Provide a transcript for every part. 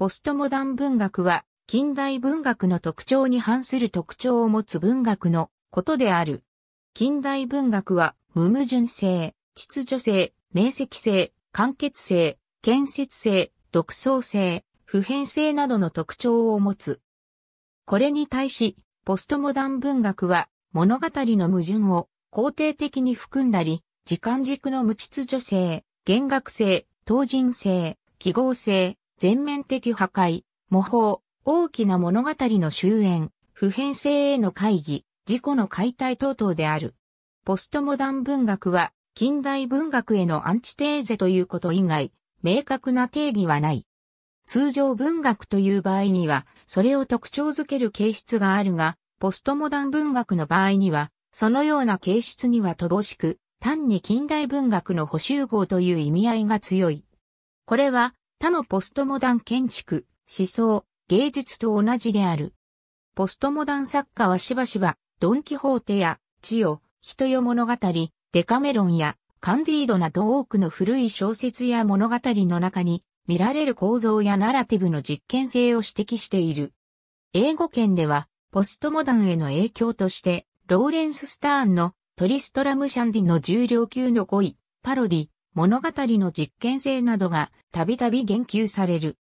ポストモダン文学は、近代文学の特徴に反する特徴を持つ文学のことである。近代文学は、無矛盾性、秩序性、明晰性、完結性、建設性、独創性、普遍性などの特徴を持つ。これに対し、ポストモダン文学は、物語の矛盾を肯定的に含んだり、時間軸の無秩序性、弦楽性、当人性、記号性、全面的破壊、模倣、大きな物語の終焉、普遍性への会議、自己の解体等々である。ポストモダン文学は、近代文学へのアンチテーゼということ以外、明確な定義はない。通常文学という場合には、それを特徴づける形質があるが、ポストモダン文学の場合には、そのような形質には乏しく、単に近代文学の補修号という意味合いが強い。これは、他のポストモダン建築、思想、芸術と同じである。ポストモダン作家はしばしば、ドン・キホーテや、チオ、人よ物語、デカメロンや、カンディードなど多くの古い小説や物語の中に、見られる構造やナラティブの実験性を指摘している。英語圏では、ポストモダンへの影響として、ローレンス・スターンのトリストラム・シャンディの重量級の5位、パロディ、物語の実験性などがたびたび言及される。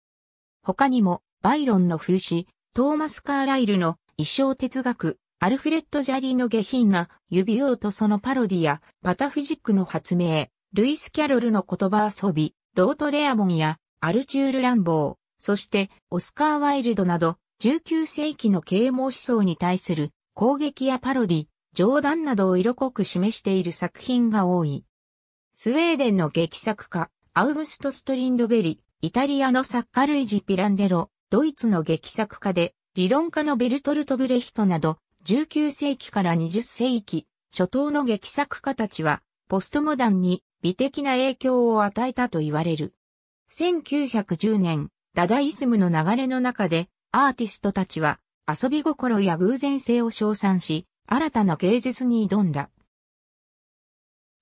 他にも、バイロンの風刺、トーマス・カーライルの衣装哲学、アルフレッド・ジャリーの下品な指輪とそのパロディや、パタフィジックの発明、ルイス・キャロルの言葉遊び、ロート・レアモンや、アルチュール・ランボー、そして、オスカー・ワイルドなど、19世紀の啓蒙思想に対する攻撃やパロディ、冗談などを色濃く示している作品が多い。スウェーデンの劇作家、アウグスト・ストリンドベリ、イタリアの作家ルイジ・ピランデロ、ドイツの劇作家で、理論家のベルトルト・ブレヒトなど、19世紀から20世紀、初頭の劇作家たちは、ポストモダンに美的な影響を与えたと言われる。1910年、ダダイスムの流れの中で、アーティストたちは、遊び心や偶然性を称賛し、新たな芸術に挑んだ。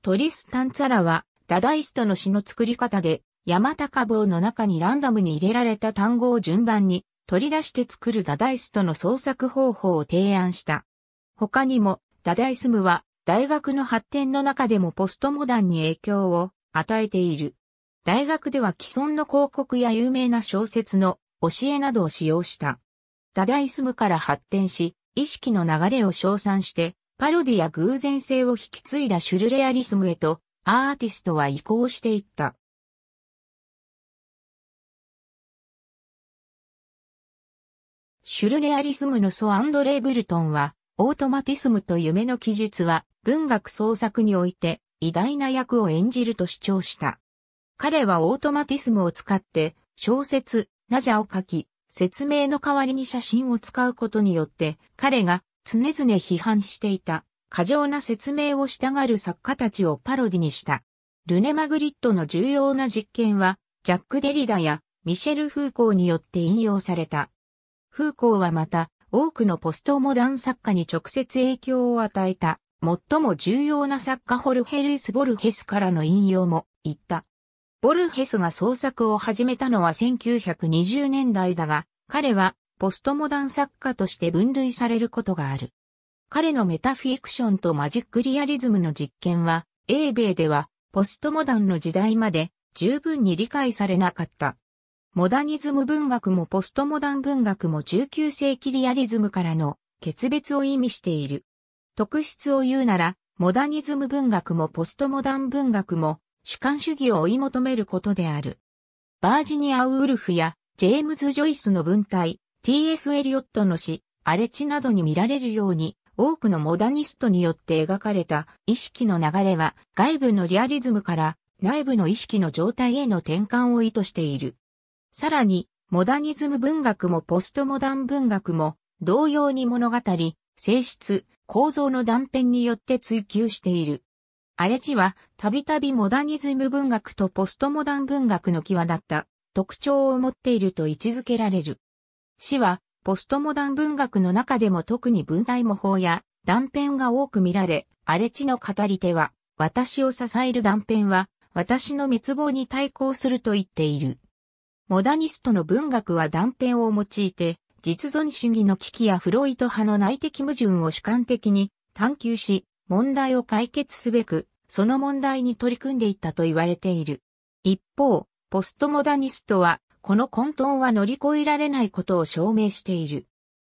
トリスタンツァラは、ダダイストの詩の作り方で、山高棒の中にランダムに入れられた単語を順番に取り出して作るダダイストの創作方法を提案した。他にも、ダダイスムは大学の発展の中でもポストモダンに影響を与えている。大学では既存の広告や有名な小説の教えなどを使用した。ダダイスムから発展し、意識の流れを称賛して、パロディや偶然性を引き継いだシュルレアリスムへと、アーティストは移行していった。シュルレアリスムのソ・アンドレイ・ブルトンは、オートマティスムと夢の記述は、文学創作において、偉大な役を演じると主張した。彼はオートマティスムを使って、小説、ナジャを書き、説明の代わりに写真を使うことによって、彼が常々批判していた過剰な説明をしたがる作家たちをパロディにした。ルネ・マグリットの重要な実験は、ジャック・デリダやミシェル・フーコーによって引用された。フーコーはまた、多くのポストモダン作家に直接影響を与えた、最も重要な作家ホルヘルス・ボルヘスからの引用も言った。ボルヘスが創作を始めたのは1920年代だが、彼はポストモダン作家として分類されることがある。彼のメタフィクションとマジックリアリズムの実験は、英米ではポストモダンの時代まで十分に理解されなかった。モダニズム文学もポストモダン文学も19世紀リアリズムからの決別を意味している。特質を言うなら、モダニズム文学もポストモダン文学も主観主義を追い求めることである。バージニア・ウールフやジェームズ・ジョイスの文体、T.S. エリオットの詩、荒れ地などに見られるように、多くのモダニストによって描かれた意識の流れは外部のリアリズムから内部の意識の状態への転換を意図している。さらに、モダニズム文学もポストモダン文学も同様に物語、性質、構造の断片によって追求している。荒れ地はたびたびモダニズム文学とポストモダン文学の際立った特徴を持っていると位置づけられる。詩は、ポストモダン文学の中でも特に文体模倣や断片が多く見られ、荒れ地の語り手は、私を支える断片は、私の滅亡に対抗すると言っている。モダニストの文学は断片を用いて、実存主義の危機やフロイト派の内的矛盾を主観的に探求し、問題を解決すべく、その問題に取り組んでいったと言われている。一方、ポストモダニストはこの混沌は乗り越えられないことを証明している。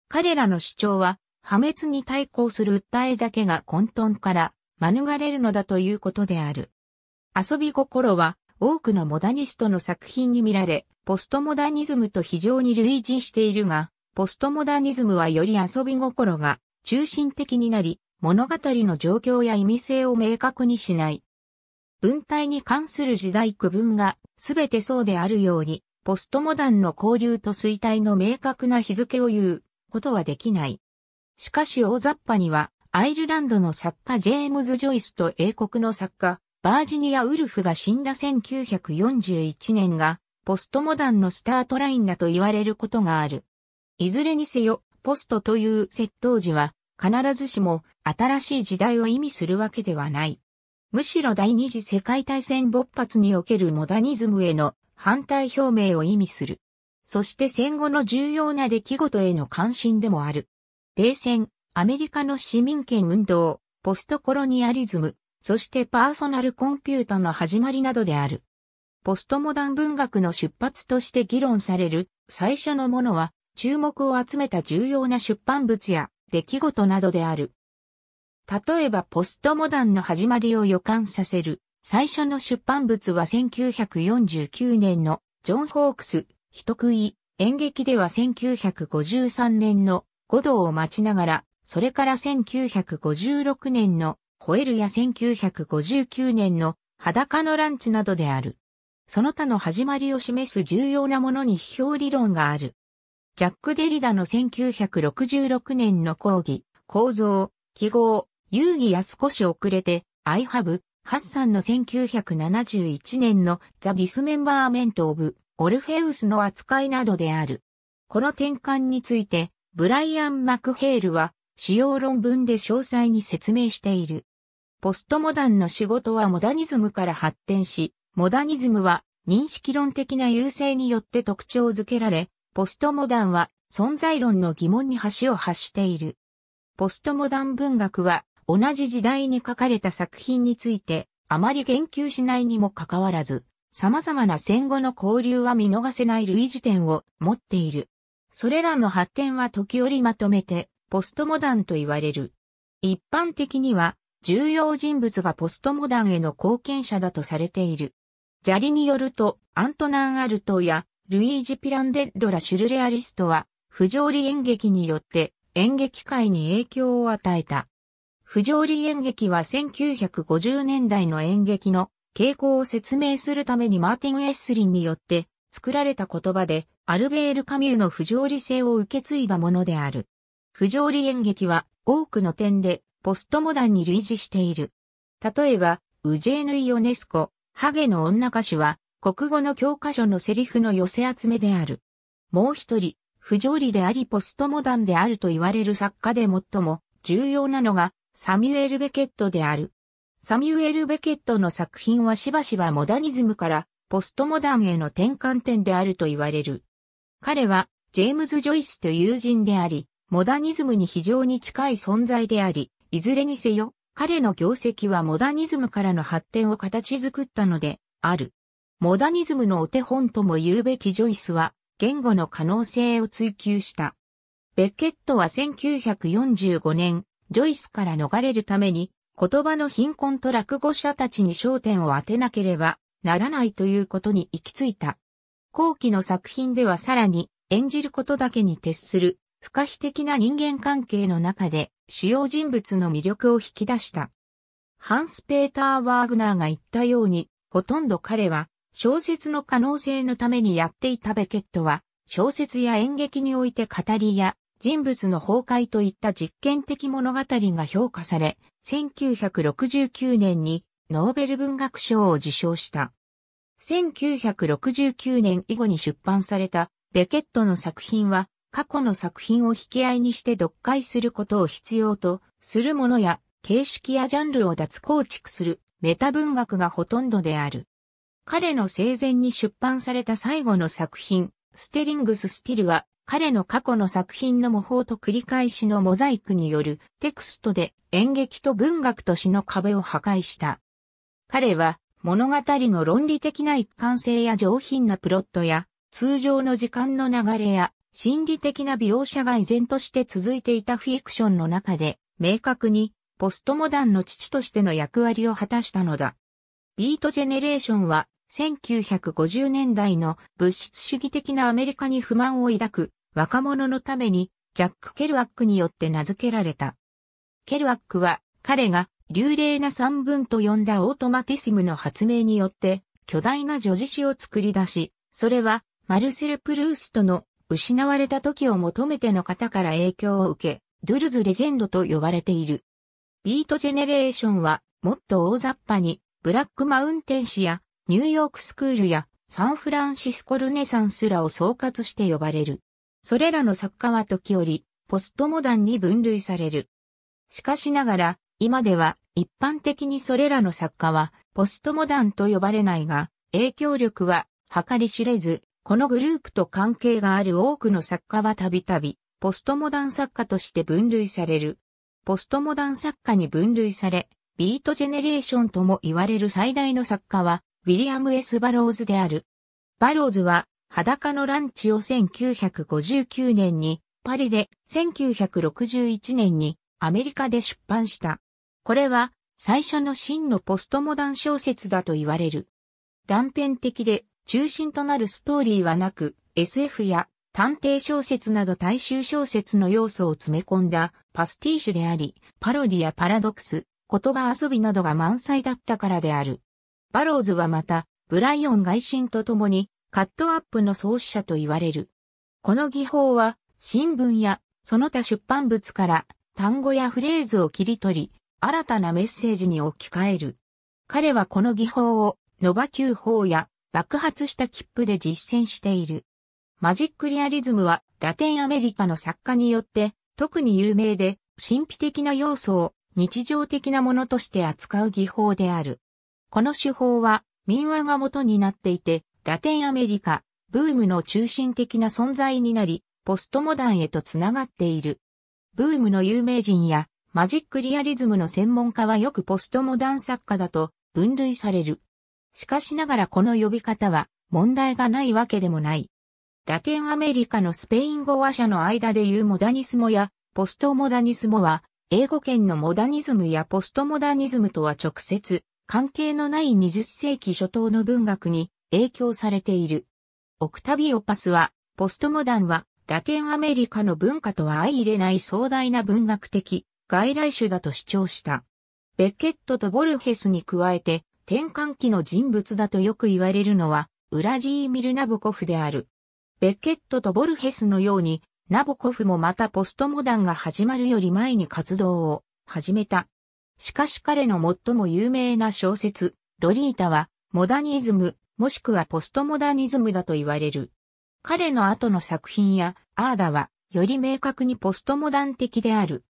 彼らの主張は、破滅に対抗する訴えだけが混沌から免れるのだということである。遊び心は多くのモダニストの作品に見られ、ポストモダニズムと非常に類似しているが、ポストモダニズムはより遊び心が中心的になり、物語の状況や意味性を明確にしない。文体に関する時代区分が全てそうであるように、ポストモダンの交流と衰退の明確な日付を言うことはできない。しかし大雑把には、アイルランドの作家ジェームズ・ジョイスと英国の作家、バージニア・ウルフが死んだ1941年が、ポストモダンのスタートラインだと言われることがある。いずれにせよ、ポストという窃盗時は、必ずしも新しい時代を意味するわけではない。むしろ第二次世界大戦勃発におけるモダニズムへの反対表明を意味する。そして戦後の重要な出来事への関心でもある。冷戦、アメリカの市民権運動、ポストコロニアリズム、そしてパーソナルコンピュータの始まりなどである。ポストモダン文学の出発として議論される最初のものは注目を集めた重要な出版物や出来事などである。例えばポストモダンの始まりを予感させる最初の出版物は1949年のジョン・ホークス、人食い、演劇では1953年の五道を待ちながら、それから1956年のホエルや1959年の裸のランチなどである。その他の始まりを示す重要なものに批評理論がある。ジャック・デリダの1966年の講義、構造、記号、遊戯や少し遅れて、I have ハッサンの1971年のザ・ディスメンバーメント・オブ・オルフェウスの扱いなどである。この転換について、ブライアン・マクヘールは、主要論文で詳細に説明している。ポストモダンの仕事はモダニズムから発展し、モダニズムは認識論的な優勢によって特徴づけられ、ポストモダンは存在論の疑問に橋を発している。ポストモダン文学は同じ時代に書かれた作品について、あまり言及しないにもかかわらず、様々な戦後の交流は見逃せない類似点を持っている。それらの発展は時折まとめて、ポストモダンと言われる。一般的には、重要人物がポストモダンへの貢献者だとされている。砂利によると、アントナン・アルトや、ルイージ・ピランデッロラ・シュルレアリストは、不条理演劇によって演劇界に影響を与えた。不条理演劇は1950年代の演劇の傾向を説明するためにマーティン・エッスリンによって作られた言葉で、アルベール・カミューの不条理性を受け継いだものである。不条理演劇は多くの点でポストモダンに類似している。例えば、ウジェーヌ・イオネスコ、ハゲの女歌手は、国語の教科書のセリフの寄せ集めである。もう一人、不条理でありポストモダンであると言われる作家で最も重要なのが、サミュエル・ベケットである。サミュエル・ベケットの作品はしばしばモダニズムからポストモダンへの転換点であると言われる。彼はジェームズ・ジョイスと友人であり、モダニズムに非常に近い存在であり、いずれにせよ、彼の業績はモダニズムからの発展を形作ったので、ある。モダニズムのお手本とも言うべきジョイスは、言語の可能性を追求した。ベッケットは1945年、ジョイスから逃れるために、言葉の貧困と落語者たちに焦点を当てなければならないということに行き着いた。後期の作品ではさらに演じることだけに徹する不可避的な人間関係の中で主要人物の魅力を引き出した。ハンス・ペーター・ワーグナーが言ったように、ほとんど彼は小説の可能性のためにやっていたベケットは小説や演劇において語りや人物の崩壊といった実験的物語が評価され、1969年にノーベル文学賞を受賞した。1969年以後に出版されたベケットの作品は過去の作品を引き合いにして読解することを必要とするものや形式やジャンルを脱構築するメタ文学がほとんどである。彼の生前に出版された最後の作品、ステリングス・スティルは彼の過去の作品の模倣と繰り返しのモザイクによるテクストで演劇と文学と詩の壁を破壊した。彼は物語の論理的な一貫性や上品なプロットや通常の時間の流れや心理的な描写が依然として続いていたフィクションの中で明確にポストモダンの父としての役割を果たしたのだ。ビートジェネレーションは1950年代の物質主義的なアメリカに不満を抱く若者のためにジャック・ケルワックによって名付けられた。ケルワックは彼が流麗な三文と呼んだオートマティシムの発明によって巨大な叙事詩を作り出し、それはマルセル・プルーストの失われた時を求めての方から影響を受け、ドゥルズ・レジェンドと呼ばれている。ビート・ジェネレーションはもっと大雑把にブラック・マウンテン誌やニューヨーク・スクールやサンフランシスコ・ルネサンスらを総括して呼ばれる。それらの作家は時折、ポストモダンに分類される。しかしながら、今では一般的にそれらの作家はポストモダンと呼ばれないが、影響力は計り知れず、このグループと関係がある多くの作家はたびたび、ポストモダン作家として分類される。ポストモダン作家に分類され、ビートジェネレーションとも言われる最大の作家は、ウィリアム・エスバローズである。バローズは、裸のランチを1959年にパリで、1961年にアメリカで出版した。これは最初の真のポストモダン小説だと言われる。断片的で中心となるストーリーはなく、SF や探偵小説など大衆小説の要素を詰め込んだパスティーシュであり、パロディやパラドクス、言葉遊びなどが満載だったからである。バローズはまた、ブライオン外信とともに、カットアップの創始者と言われる。この技法は、新聞やその他出版物から単語やフレーズを切り取り、新たなメッセージに置き換える。彼はこの技法を、ノバ級法や爆発した切符で実践している。マジックリアリズムはラテンアメリカの作家によって特に有名で神秘的な要素を日常的なものとして扱う技法である。この手法は民話が元になっていてラテンアメリカ、ブームの中心的な存在になり、ポストモダンへとつながっている。ブームの有名人やマジックリアリズムの専門家はよくポストモダン作家だと分類される。しかしながらこの呼び方は問題がないわけでもない。ラテンアメリカのスペイン語話者の間で言うモダニスモやポストモダニスモは英語圏のモダニズムやポストモダニズムとは直接関係のない20世紀初頭の文学に影響されている。オクタビオパスは、ポストモダンは、ラテンアメリカの文化とは相入れない壮大な文学的、外来種だと主張した。ベッケットとボルヘスに加えて、転換期の人物だとよく言われるのは、ウラジーミル・ナボコフである。ベッケットとボルヘスのように、ナボコフもまたポストモダンが始まるより前に活動を始めた。しかし彼の最も有名な小説、ロリータは、モダニズム、もしくはポストモダニズムだと言われる。彼の後の作品や、アーダは、より明確にポストモダン的である。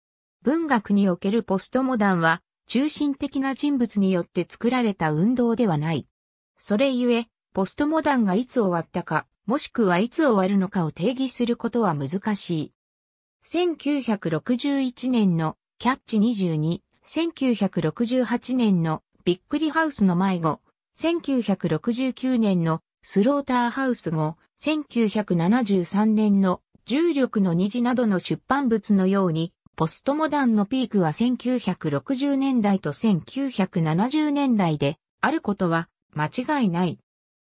文学におけるポストモダンは、中心的な人物によって作られた運動ではない。それゆえ、ポストモダンがいつ終わったか、もしくはいつ終わるのかを定義することは難しい。1961年のキャッチ22、1968年のびっくりハウスの迷子、1969年のスローターハウス後、1973年の重力の虹などの出版物のように、ポストモダンのピークは1960年代と1970年代であることは間違いない。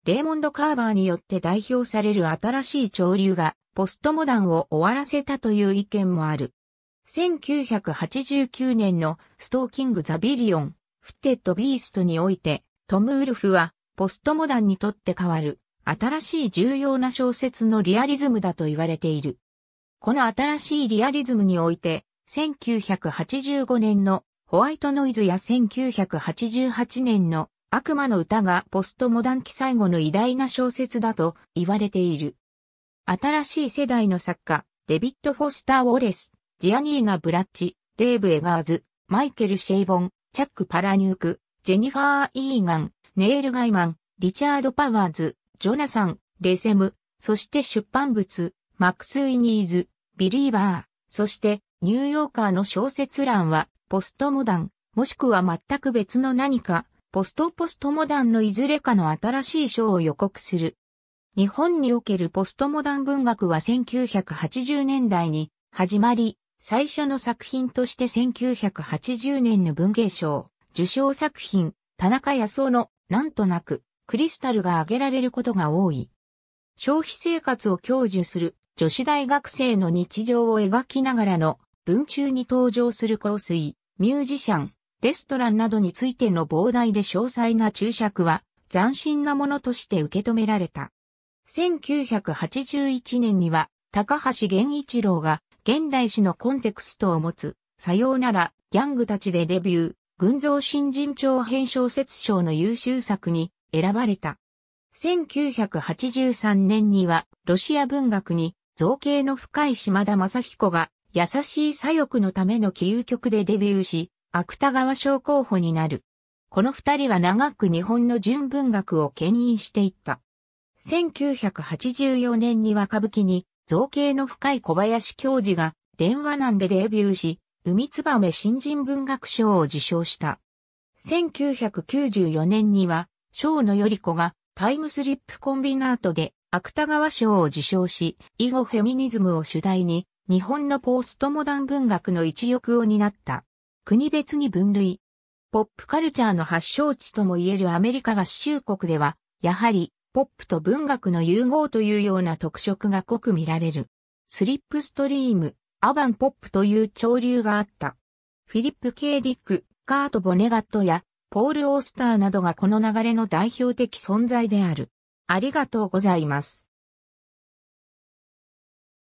レーモンド・カーバーによって代表される新しい潮流がポストモダンを終わらせたという意見もある。1989年のストーキング・ザ・ビリオン、フッテッド・ビーストにおいてトム・ウルフは、ポストモダンにとって変わる、新しい重要な小説のリアリズムだと言われている。この新しいリアリズムにおいて、1985年のホワイトノイズや1988年の悪魔の歌がポストモダン期最後の偉大な小説だと言われている。新しい世代の作家、デビッド・フォスター・ウォレス、ジアニーナ・ブラッチ、デーブ・エガーズ、マイケル・シェイボン、チャック・パラニューク、ジェニファー・イーガン、ネイル・ガイマン、リチャード・パワーズ、ジョナサン、レセム、そして出版物、マックス・イニーズ、ビリーバー、そしてニューヨーカーの小説欄は、ポストモダン、もしくは全く別の何か、ポストポストモダンのいずれかの新しい章を予告する。日本におけるポストモダン文学は1980年代に始まり、最初の作品として1980年の文芸賞、受賞作品、田中康夫の、なんとなく、クリスタルが挙げられることが多い。消費生活を享受する女子大学生の日常を描きながらの文中に登場する香水、ミュージシャン、レストランなどについての膨大で詳細な注釈は斬新なものとして受け止められた。1981年には高橋源一郎が現代史のコンテクストを持つさようならギャングたちでデビュー。群像新人長編小説賞の優秀作に選ばれた。1983年にはロシア文学に造形の深い島田正彦が優しい左翼のための起憂曲でデビューし、芥川賞候補になる。この二人は長く日本の純文学を牽引していった。1984年には歌舞伎に造形の深い小林教授が電話なんでデビューし、海燕新人文学賞を受賞した。1994年には、章のより子がタイムスリップコンビナートで芥川賞を受賞し、以後フェミニズムを主題に、日本のポーストモダン文学の一翼を担った。国別に分類。ポップカルチャーの発祥地とも言えるアメリカ合衆国では、やはり、ポップと文学の融合というような特色が濃く見られる。スリップストリーム、アバンポップという潮流があった。フィリップ・ケイ・ディック、カート・ボネガットやポール・オースターなどがこの流れの代表的存在である。ありがとうございます。